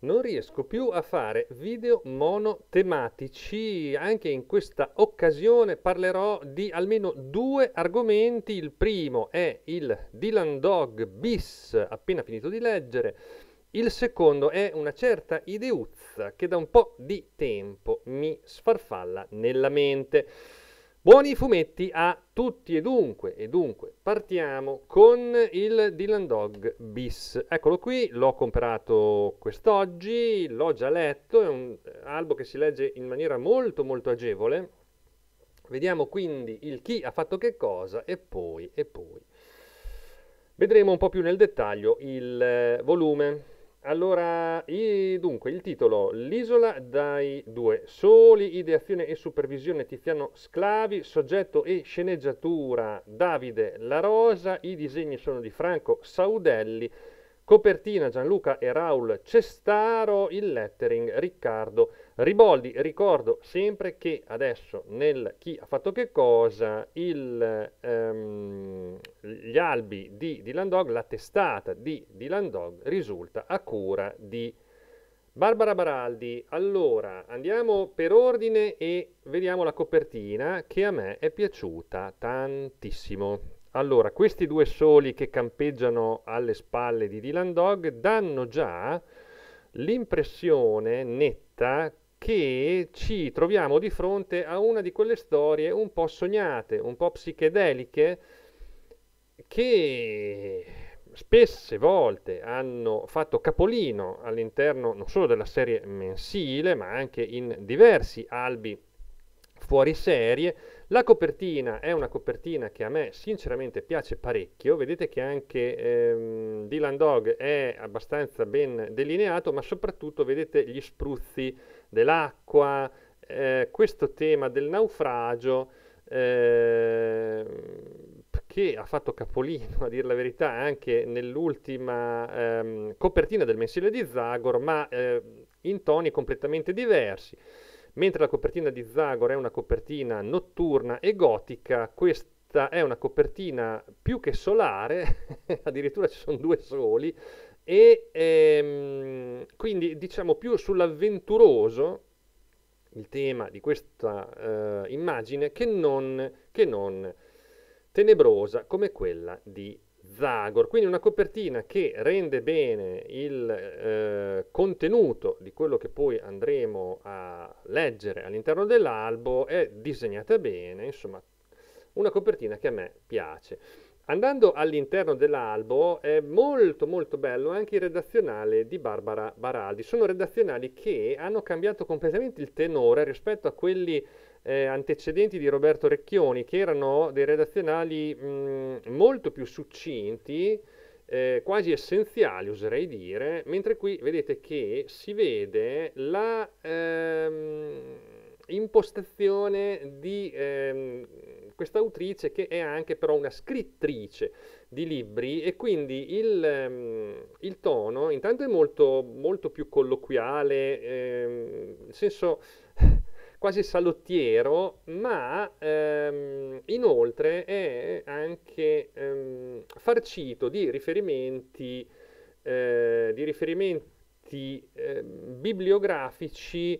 non riesco più a fare video monotematici. Anche in questa occasione parlerò di almeno due argomenti. Il primo è il Dylan Dog bis, appena finito di leggere. Il secondo è una certa ideuzza che da un po' di tempo mi sfarfalla nella mente. Buoni fumetti a tutti e dunque, e dunque partiamo con il Dylan Dog bis. Eccolo qui, l'ho comprato quest'oggi, l'ho già letto, è un albo che si legge in maniera molto molto agevole. Vediamo quindi il chi ha fatto che cosa e poi e poi. Vedremo un po' più nel dettaglio il eh, volume. Allora, i, dunque, il titolo, l'isola dai due, soli, ideazione e supervisione Tiziano Sclavi, soggetto e sceneggiatura Davide La Rosa, i disegni sono di Franco Saudelli, Copertina Gianluca e Raul Cestaro, il lettering Riccardo Riboldi. Ricordo sempre che adesso nel Chi ha fatto che cosa il, ehm, gli albi di Dylan Dog, la testata di Dylan Dog risulta a cura di Barbara Baraldi. Allora andiamo per ordine e vediamo la copertina che a me è piaciuta tantissimo. Allora, questi due soli che campeggiano alle spalle di Dylan Dog danno già l'impressione netta che ci troviamo di fronte a una di quelle storie un po' sognate, un po' psichedeliche, che spesse volte hanno fatto capolino all'interno non solo della serie mensile, ma anche in diversi albi fuori serie, la copertina è una copertina che a me sinceramente piace parecchio, vedete che anche ehm, Dylan Dog è abbastanza ben delineato, ma soprattutto vedete gli spruzzi dell'acqua, eh, questo tema del naufragio eh, che ha fatto capolino, a dire la verità, anche nell'ultima ehm, copertina del mensile di Zagor, ma eh, in toni completamente diversi. Mentre la copertina di Zagor è una copertina notturna e gotica, questa è una copertina più che solare, addirittura ci sono due soli, e ehm, quindi diciamo più sull'avventuroso il tema di questa eh, immagine che non, che non tenebrosa come quella di Zagor, quindi una copertina che rende bene il eh, contenuto di quello che poi andremo a leggere all'interno dell'albo, è disegnata bene, insomma una copertina che a me piace. Andando all'interno dell'albo è molto molto bello anche il redazionale di Barbara Baraldi. Sono redazionali che hanno cambiato completamente il tenore rispetto a quelli eh, antecedenti di Roberto Recchioni, che erano dei redazionali mh, molto più succinti, eh, quasi essenziali oserei dire, mentre qui vedete che si vede la ehm, impostazione di... Ehm, questa autrice che è anche però una scrittrice di libri e quindi il, ehm, il tono intanto è molto, molto più colloquiale, ehm, nel senso quasi salottiero, ma ehm, inoltre è anche ehm, farcito di riferimenti, eh, di riferimenti eh, bibliografici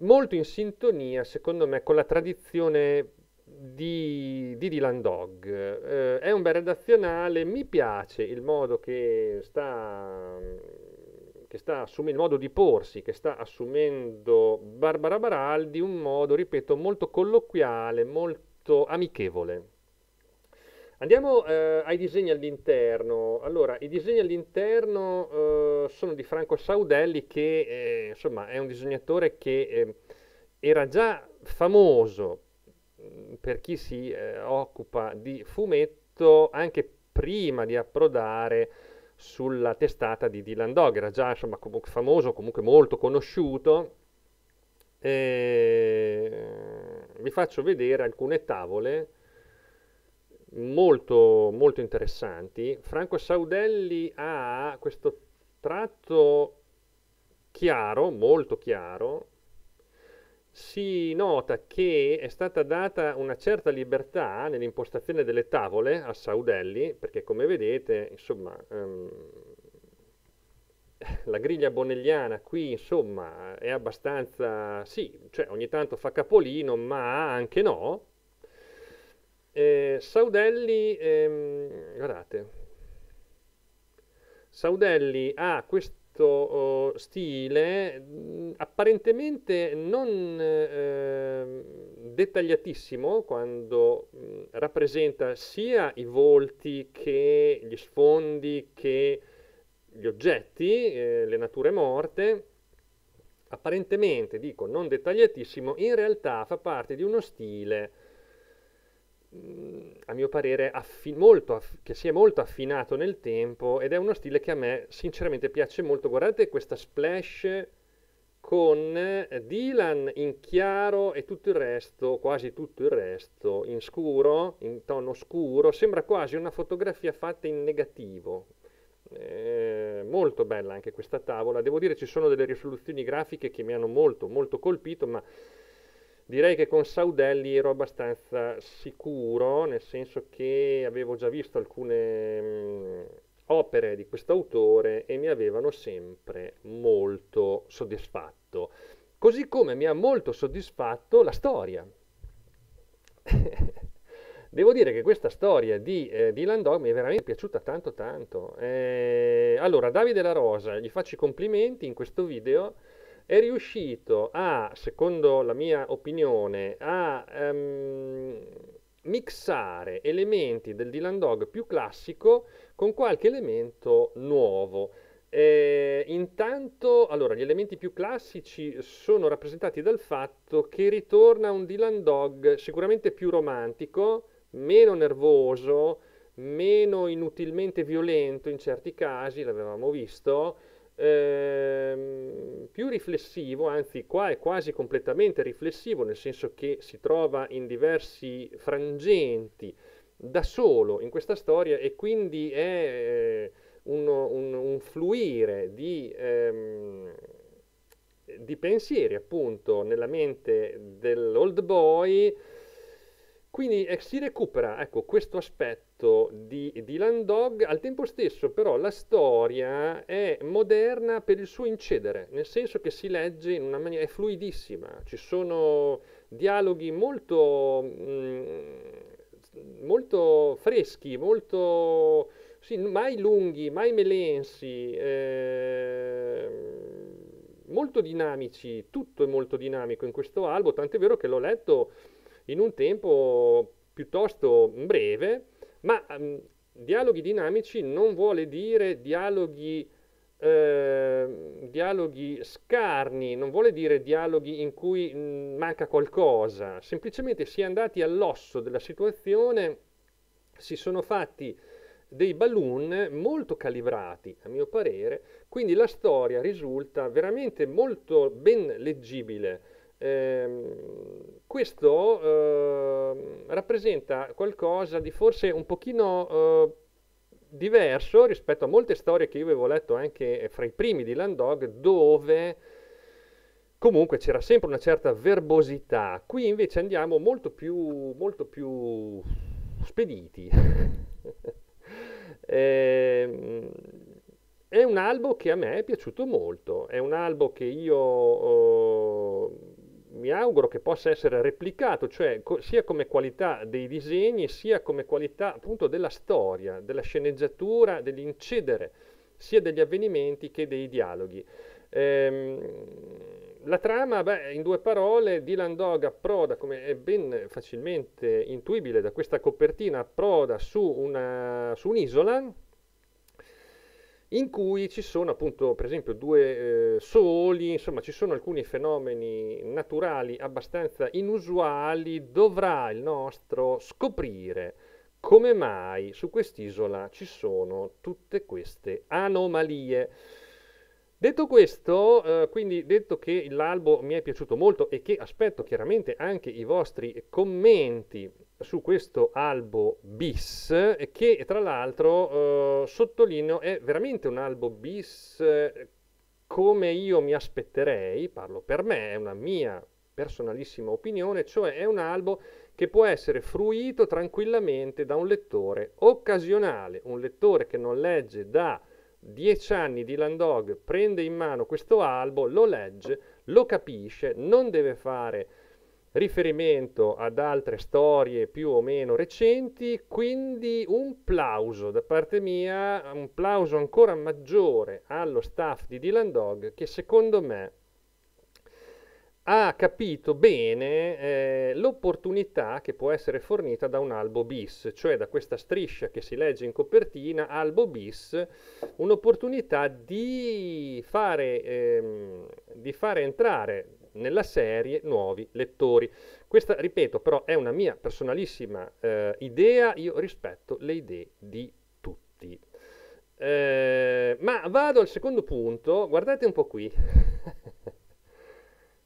molto in sintonia, secondo me, con la tradizione di, di Dylan Dog. Eh, è un bel redazionale, mi piace il modo che sta, che sta assumendo, il modo di porsi che sta assumendo Barbara Baraldi, un modo, ripeto, molto colloquiale, molto amichevole. Andiamo eh, ai disegni all'interno. Allora, i disegni all'interno eh, sono di Franco Saudelli, che eh, insomma è un disegnatore che eh, era già famoso per chi si eh, occupa di fumetto anche prima di approdare sulla testata di Dylan Dog, era già insomma, comunque famoso, comunque molto conosciuto. E vi faccio vedere alcune tavole molto, molto interessanti. Franco Saudelli ha questo tratto chiaro, molto chiaro, si nota che è stata data una certa libertà nell'impostazione delle tavole a Saudelli, perché come vedete, insomma, um, la griglia bonelliana qui, insomma, è abbastanza, sì, cioè ogni tanto fa capolino, ma anche no. Eh, Saudelli, ehm, guardate, Saudelli ha quest, questo oh, stile mm, apparentemente non eh, dettagliatissimo quando mm, rappresenta sia i volti che gli sfondi che gli oggetti, eh, le nature morte, apparentemente, dico, non dettagliatissimo, in realtà fa parte di uno stile a mio parere, affi- molto aff- che si è molto affinato nel tempo ed è uno stile che a me sinceramente piace molto. Guardate questa splash con eh, Dylan in chiaro e tutto il resto, quasi tutto il resto, in scuro, in tono scuro, sembra quasi una fotografia fatta in negativo. Eh, molto bella anche questa tavola, devo dire ci sono delle risoluzioni grafiche che mi hanno molto molto colpito, ma Direi che con Saudelli ero abbastanza sicuro, nel senso che avevo già visto alcune mh, mm, opere di quest'autore e mi avevano sempre molto soddisfatto. Così come mi ha molto soddisfatto la storia. Devo dire che questa storia di eh, Dylan Dog mi è veramente piaciuta tanto tanto. Eh, allora, Davide La Rosa, gli faccio i complimenti in questo video è riuscito a, secondo la mia opinione, a um, mixare elementi del Dylan Dog più classico con qualche elemento nuovo. Eh, intanto, allora, gli elementi più classici sono rappresentati dal fatto che ritorna un Dylan Dog sicuramente più romantico, meno nervoso, meno inutilmente violento in certi casi, l'avevamo visto, eh, più riflessivo, anzi qua è quasi completamente riflessivo, nel senso che si trova in diversi frangenti da solo in questa storia e quindi è eh, uno, un, un, fluire di, ehm, di, pensieri appunto nella mente dell'old boy. Quindi eh, si recupera ecco, questo aspetto fumetto di Dylan Dog, al tempo stesso però la storia è moderna per il suo incedere, nel senso che si legge in una maniera, è fluidissima, ci sono dialoghi molto, mh, mm, molto freschi, molto, sì, mai lunghi, mai melensi, eh, molto dinamici, tutto è molto dinamico in questo album, tant'è vero che l'ho letto in un tempo piuttosto breve ma um, dialoghi dinamici non vuole dire dialoghi, eh, dialoghi, scarni, non vuole dire dialoghi in cui mh, mm, manca qualcosa, semplicemente si è andati all'osso della situazione, si sono fatti dei balloon molto calibrati, a mio parere, quindi la storia risulta veramente molto ben leggibile eh, questo eh, rappresenta qualcosa di forse un pochino eh, diverso rispetto a molte storie che io avevo letto anche fra i primi di Landog dove comunque c'era sempre una certa verbosità qui invece andiamo molto più, molto più spediti ehm, è un albo che a me è piaciuto molto è un albo che io eh, mi auguro che possa essere replicato, cioè co sia come qualità dei disegni, sia come qualità appunto della storia, della sceneggiatura, dell'incedere sia degli avvenimenti che dei dialoghi. Ehm, la trama, beh, in due parole, Dylan Dog approda, come è ben facilmente intuibile da questa copertina, approda su un'isola, in cui ci sono appunto per esempio due eh, soli, insomma ci sono alcuni fenomeni naturali abbastanza inusuali, dovrà il nostro scoprire come mai su quest'isola ci sono tutte queste anomalie. Detto questo, eh, quindi detto che l'albo mi è piaciuto molto e che aspetto chiaramente anche i vostri commenti su questo albo bis che tra l'altro eh, sottolineo è veramente un albo bis come io mi aspetterei, parlo per me, è una mia personalissima opinione, cioè è un albo che può essere fruito tranquillamente da un lettore occasionale, un lettore che non legge da dieci anni di Landog, prende in mano questo albo, lo legge, lo capisce, non deve fare riferimento ad altre storie più o meno recenti, quindi un plauso da parte mia, un plauso ancora maggiore allo staff di Dylan Dog che secondo me ha capito bene eh, l'opportunità che può essere fornita da un albo bis, cioè da questa striscia che si legge in copertina, albo bis, un'opportunità di fare, ehm, di fare entrare nella serie nuovi lettori. Questa, ripeto, però è una mia personalissima eh, idea, io rispetto le idee di tutti. Eh, ma vado al secondo punto, guardate un po' qui.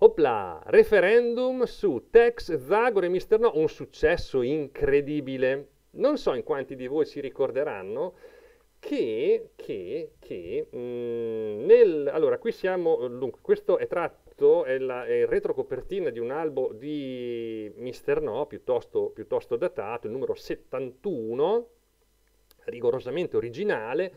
Opla, referendum su Tex, Zagor e Mister No, un successo incredibile. Non so in quanti di voi si ricorderanno, che, che, che mh, mm, nel, allora qui siamo, dunque, questo è tratto questo è, la, è il retrocopertina di un albo di Mister No, piuttosto, piuttosto datato, il numero 71, rigorosamente originale,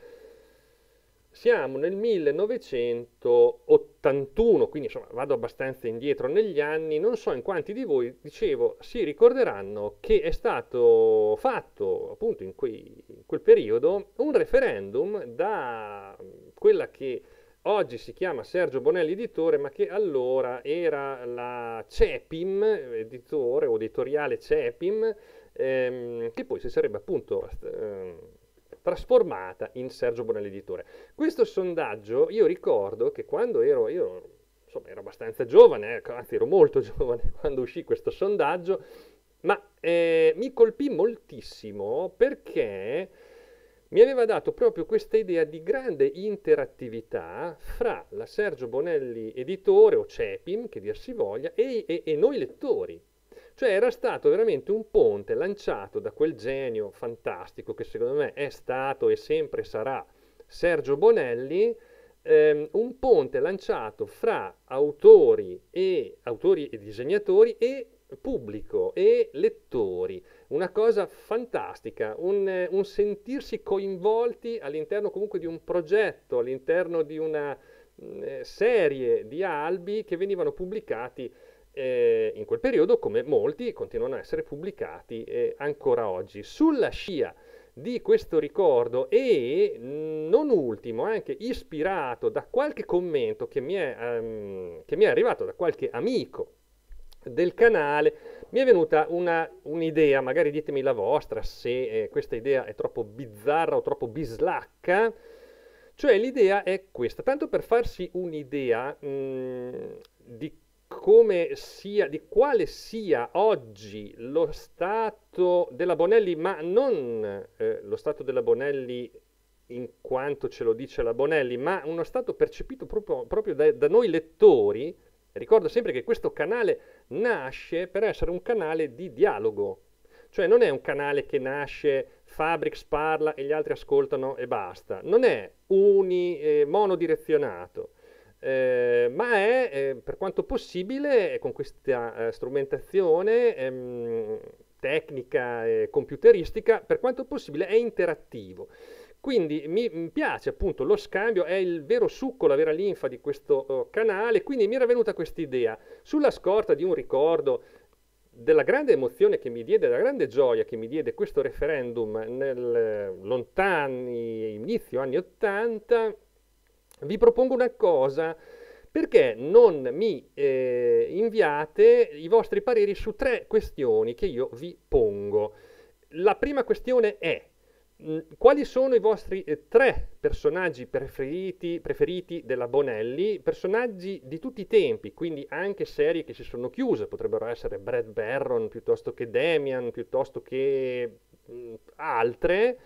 siamo nel 1981, quindi insomma vado abbastanza indietro negli anni, non so in quanti di voi, dicevo, si ricorderanno che è stato fatto appunto in, quei, in quel periodo un referendum da quella che oggi si chiama Sergio Bonelli editore, ma che allora era la CEPIM, editore o editoriale CEPIM, ehm, che poi si sarebbe appunto ehm, trasformata in Sergio Bonelli editore. Questo sondaggio, io ricordo che quando ero, io insomma ero abbastanza giovane, ecco, anzi ero molto giovane quando uscì questo sondaggio, ma eh, mi colpì moltissimo perché mi aveva dato proprio questa idea di grande interattività fra la Sergio Bonelli editore o CEPIM, che dir si voglia, e, e, e noi lettori. Cioè era stato veramente un ponte lanciato da quel genio fantastico che secondo me è stato e sempre sarà Sergio Bonelli, ehm, un ponte lanciato fra autori e, autori e disegnatori e pubblico e lettori, una cosa fantastica, un, eh, un sentirsi coinvolti all'interno comunque di un progetto, all'interno di una mm, eh, serie di albi che venivano pubblicati eh, in quel periodo, come molti continuano a essere pubblicati eh, ancora oggi. Sulla scia di questo ricordo e mm, non ultimo anche ispirato da qualche commento che mi è, um, che mi è arrivato da qualche amico del canale, mi è venuta un'idea, magari ditemi la vostra se eh, questa idea è troppo bizzarra o troppo bislacca, cioè l'idea è questa, tanto per farsi un'idea mm, di come sia, di quale sia oggi lo stato della Bonelli, ma non eh, lo stato della Bonelli in quanto ce lo dice la Bonelli, ma uno stato percepito proprio, proprio da, da noi lettori, Ricordo sempre che questo canale nasce per essere un canale di dialogo, cioè non è un canale che nasce, Fabrics parla e gli altri ascoltano e basta, non è uni, eh, monodirezionato, eh, ma è eh, per quanto possibile eh, con questa eh, strumentazione ehm, tecnica e computeristica, per quanto possibile è interattivo. Quindi mi piace appunto lo scambio, è il vero succo, la vera linfa di questo eh, canale, quindi mi era venuta questa idea, sulla scorta di un ricordo della grande emozione che mi diede, della grande gioia che mi diede questo referendum nel eh, lontani inizio anni 80, vi propongo una cosa, perché non mi eh, inviate i vostri pareri su tre questioni che io vi pongo. La prima questione è Mm, quali sono i vostri eh, tre personaggi preferiti, preferiti, della Bonelli, personaggi di tutti i tempi, quindi anche serie che si sono chiuse, potrebbero essere Brad Barron piuttosto che Damian, piuttosto che mh, mm, altre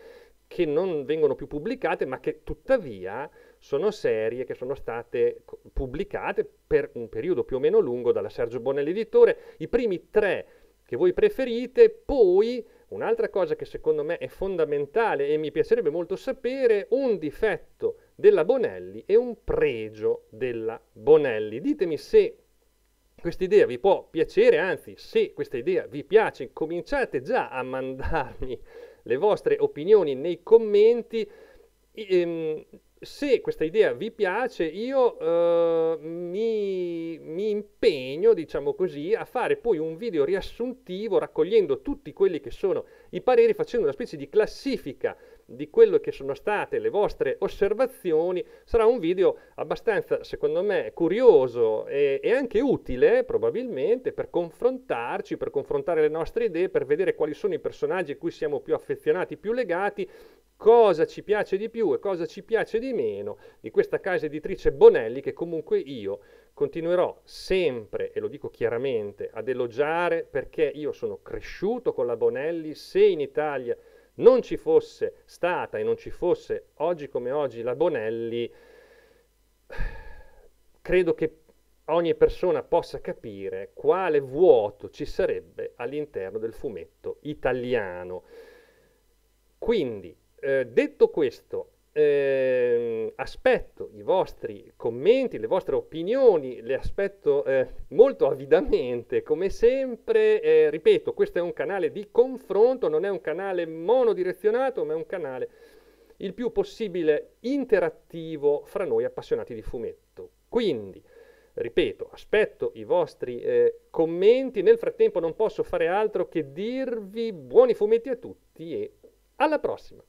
che non vengono più pubblicate, ma che tuttavia sono serie che sono state pubblicate per un periodo più o meno lungo dalla Sergio Bonelli editore, i primi tre che voi preferite, poi Un'altra cosa che secondo me è fondamentale e mi piacerebbe molto sapere, un difetto della Bonelli e un pregio della Bonelli. Ditemi se quest'idea vi può piacere, anzi se questa idea vi piace cominciate già a mandarmi le vostre opinioni nei commenti. Ehm, se questa idea vi piace, io eh, mi, mi, impegno, diciamo così, a fare poi un video riassuntivo raccogliendo tutti quelli che sono i pareri, facendo una specie di classifica di quello che sono state le vostre osservazioni. Sarà un video abbastanza, secondo me, curioso e, e anche utile, probabilmente, per confrontarci, per confrontare le nostre idee, per vedere quali sono i personaggi a cui siamo più affezionati, più legati cosa ci piace di più e cosa ci piace di meno di questa casa editrice Bonelli che comunque io continuerò sempre, e lo dico chiaramente, ad elogiare perché io sono cresciuto con la Bonelli, se in Italia non ci fosse stata e non ci fosse oggi come oggi la Bonelli, credo che ogni persona possa capire quale vuoto ci sarebbe all'interno del fumetto italiano. Quindi eh, detto questo, eh, aspetto i vostri commenti, le vostre opinioni, le aspetto eh, molto avidamente, come sempre, eh, ripeto, questo è un canale di confronto, non è un canale monodirezionato, ma è un canale il più possibile interattivo fra noi appassionati di fumetto. Quindi, ripeto, aspetto i vostri eh, commenti, nel frattempo non posso fare altro che dirvi buoni fumetti a tutti e alla prossima!